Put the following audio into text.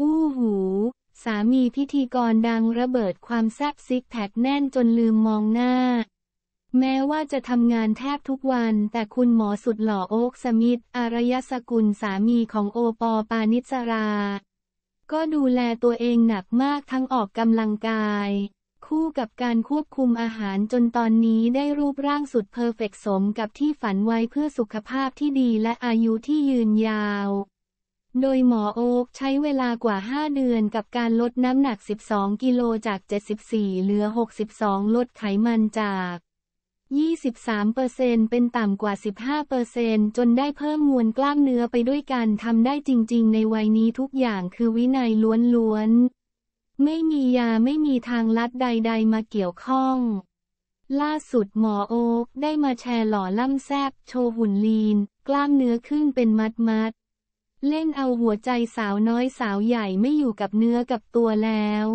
อู้หู สามีพิธีกรดังระเบิดความแซบซิกแพคแน่นจนลืมมองหน้า แม้ว่าจะทำงานแทบทุกวันแต่คุณหมอสุดหล่อโอ๊กสมิธอารยสกุลสามีของโอปอปานิสรา ก็ดูแลตัวเองหนักมากทั้งออกกำลังกาย คู่กับการควบคุมอาหารจนตอนนี้ได้รูปร่างสุดเพอร์เฟกสมกับที่ฝันไว้เพื่อสุขภาพที่ดีและอายุที่ยืนยาวโดยหมอโอ๊กใช้เวลากว่า 5 เดือนกับการลดน้ำหนัก 12 กิโลจาก 74 เหลือ 62 ลดไขมันจาก 23%เป็นต่ำกว่า 15%จนได้เพิ่มมวลกล้ามเนื้อไปด้วยกันทำได้จริงๆ ในวัยนี้ทุกอย่างคือวินัยล้วนๆ ไม่มียาไม่มีทางลัดใดๆมาเกี่ยวข้อง ล่าสุดหมอโอ๊กได้มาแชร์หล่อล่ำแซบโชว์หุ่นลีน กล้ามเนื้อขึ้นเป็นมัดมัดเล่นเอาหัวใจสาวน้อยสาวใหญ่ไม่อยู่กับเนื้อกับตัวแล้ว